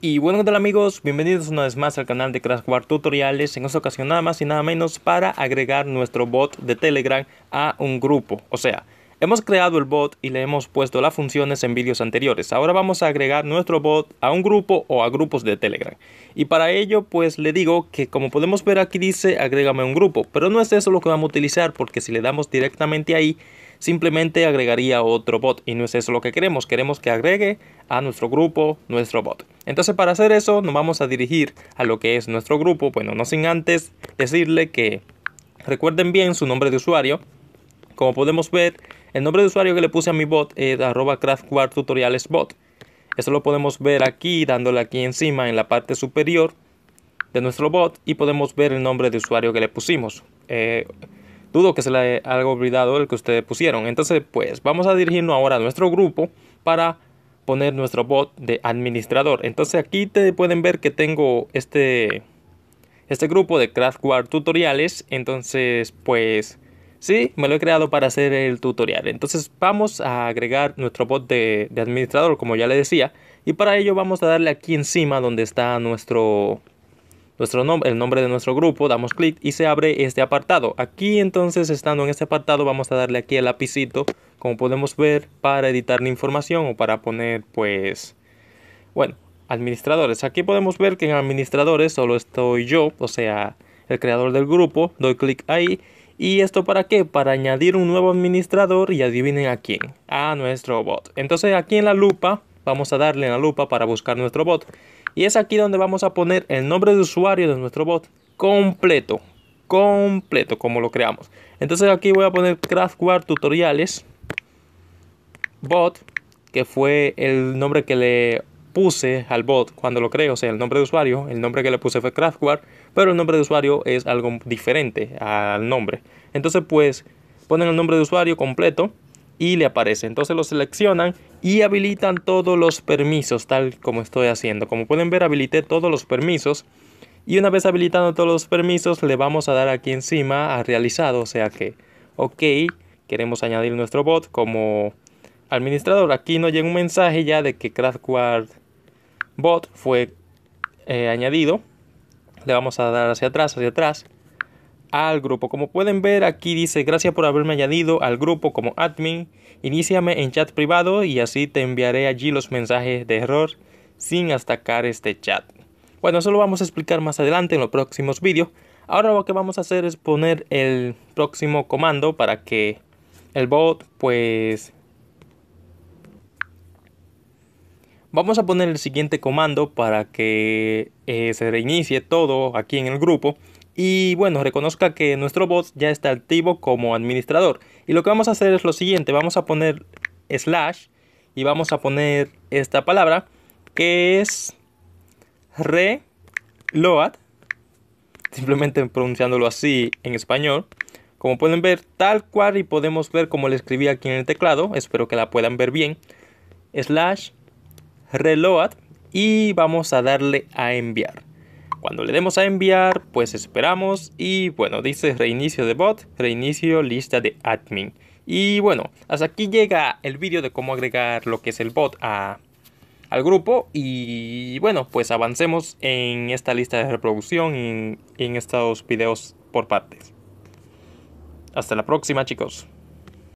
Y bueno, ¿qué tal amigos? Bienvenidos una vez más al canal de Crash War Tutoriales. En esta ocasión nada más y nada menos para agregar nuestro bot de Telegram a un grupo. O sea, hemos creado el bot y le hemos puesto las funciones en vídeos anteriores. Ahora vamos a agregar nuestro bot a un grupo o a grupos de Telegram. Y para ello pues le digo que como podemos ver aquí dice agrégame un grupo. Pero no es eso lo que vamos a utilizar porque si le damos directamente ahí simplemente agregaría otro bot y no es eso lo que queremos, queremos que agregue a nuestro grupo nuestro bot. Entonces para hacer eso nos vamos a dirigir a lo que es nuestro grupo, bueno, no sin antes decirle que recuerden bien su nombre de usuario, como podemos ver el nombre de usuario que le puse a mi bot es arroba bot Eso lo podemos ver aquí dándole aquí encima en la parte superior de nuestro bot y podemos ver el nombre de usuario que le pusimos. Eh, Dudo que se le haya olvidado el que ustedes pusieron. Entonces, pues vamos a dirigirnos ahora a nuestro grupo para poner nuestro bot de administrador. Entonces aquí te pueden ver que tengo este, este grupo de Craftware tutoriales. Entonces, pues sí, me lo he creado para hacer el tutorial. Entonces vamos a agregar nuestro bot de administrador, como ya le decía. Y para ello vamos a darle aquí encima donde está nuestro nuestro nombre el nombre de nuestro grupo, damos clic y se abre este apartado. Aquí entonces, estando en este apartado, vamos a darle aquí el lapicito, como podemos ver, para editar la información o para poner, pues, bueno, administradores. Aquí podemos ver que en administradores solo estoy yo, o sea, el creador del grupo. Doy clic ahí. ¿Y esto para qué? Para añadir un nuevo administrador y adivinen a quién. A nuestro bot. Entonces aquí en la lupa vamos a darle en la lupa para buscar nuestro bot. Y es aquí donde vamos a poner el nombre de usuario de nuestro bot completo. Completo, como lo creamos. Entonces aquí voy a poner Craftware Tutoriales Bot, que fue el nombre que le puse al bot cuando lo creé, o sea, el nombre de usuario, el nombre que le puse fue Craftware, pero el nombre de usuario es algo diferente al nombre. Entonces, pues, ponen el nombre de usuario completo y le aparece. Entonces lo seleccionan y habilitan todos los permisos tal como estoy haciendo. Como pueden ver habilité todos los permisos y una vez habilitando todos los permisos le vamos a dar aquí encima a realizado. O sea que ok queremos añadir nuestro bot como administrador. Aquí nos llega un mensaje ya de que CraftGuard bot fue eh, añadido. Le vamos a dar hacia atrás, hacia atrás al grupo. Como pueden ver aquí dice gracias por haberme añadido al grupo como admin. Iníciame en chat privado y así te enviaré allí los mensajes de error sin atacar este chat. Bueno, eso lo vamos a explicar más adelante en los próximos vídeos. Ahora lo que vamos a hacer es poner el próximo comando para que el bot pues... Vamos a poner el siguiente comando para que eh, se reinicie todo aquí en el grupo y bueno, reconozca que nuestro bot ya está activo como administrador. Y lo que vamos a hacer es lo siguiente, vamos a poner slash y vamos a poner esta palabra que es reload, simplemente pronunciándolo así en español. Como pueden ver, tal cual y podemos ver como le escribí aquí en el teclado, espero que la puedan ver bien, slash reload y vamos a darle a enviar. Cuando le demos a enviar, pues esperamos y bueno, dice reinicio de bot, reinicio lista de admin. Y bueno, hasta aquí llega el vídeo de cómo agregar lo que es el bot a, al grupo y bueno, pues avancemos en esta lista de reproducción en, en estos videos por partes. Hasta la próxima chicos.